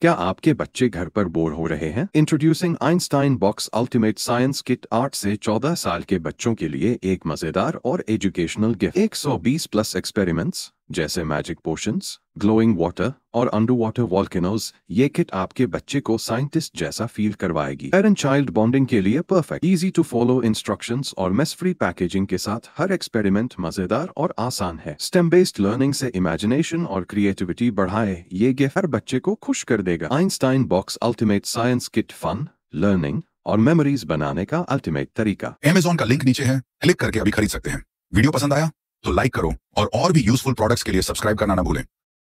क्या आपके बच्चे घर पर बोर हो रहे हैं introducing Einstein box ultimate science kit आठ से चौदह साल के बच्चों के लिए एक मजेदार और एजुकेशनल गिफ्ट 120 प्लस एक्सपेरिमेंट्स जैसे मैजिक पोशंस ग्लोइंग वाटर और अंडर वाटर वॉल्किनोज ये किट आपके बच्चे को साइंटिस्ट जैसा फील करवाएगी पेरेंट चाइल्ड बॉन्डिंग के लिए perfect easy to follow instruction और मेस फ्री पैकेजिंग के साथ हर एक्सपेरिमेंट मजेदार और आसान है स्टेम बेस्ड लर्निंग से इमेजिनेशन और क्रिएटिविटी बढ़ाए ये गे हर बच्चे को खुश कर देगा Einstein box ultimate science kit fun learning और मेमोरीज बनाने का अल्टीमेट तरीका एमेजोन का लिंक नीचे है क्लिक करके अभी खरीद सकते हैं वीडियो पसंद आया तो लाइक करो और और भी यूजफुल प्रोडक्ट्स के लिए सब्सक्राइब करना ना भूलें